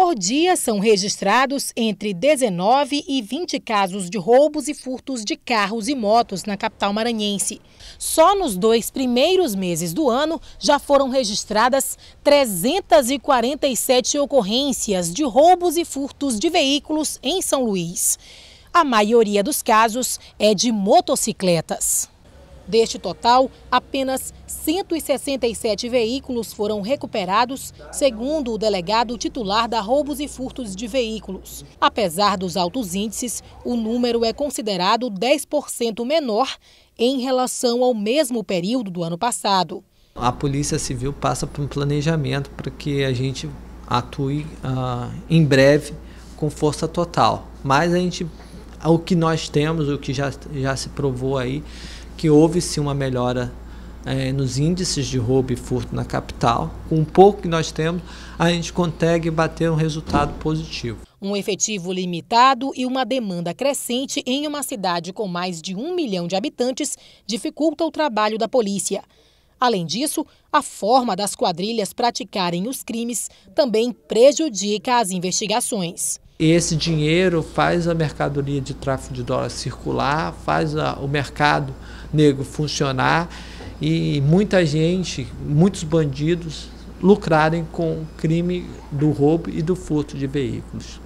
Por dia são registrados entre 19 e 20 casos de roubos e furtos de carros e motos na capital maranhense. Só nos dois primeiros meses do ano já foram registradas 347 ocorrências de roubos e furtos de veículos em São Luís. A maioria dos casos é de motocicletas. Deste total, apenas 167 veículos foram recuperados, segundo o delegado titular da Roubos e Furtos de Veículos. Apesar dos altos índices, o número é considerado 10% menor em relação ao mesmo período do ano passado. A Polícia Civil passa por um planejamento para que a gente atue uh, em breve com força total. Mas a gente, o que nós temos, o que já, já se provou aí, que houve sim uma melhora é, nos índices de roubo e furto na capital. Com o pouco que nós temos, a gente consegue bater um resultado positivo. Um efetivo limitado e uma demanda crescente em uma cidade com mais de um milhão de habitantes dificulta o trabalho da polícia. Além disso, a forma das quadrilhas praticarem os crimes também prejudica as investigações esse dinheiro faz a mercadoria de tráfico de dólar circular, faz a, o mercado negro funcionar e muita gente, muitos bandidos lucrarem com o crime do roubo e do furto de veículos.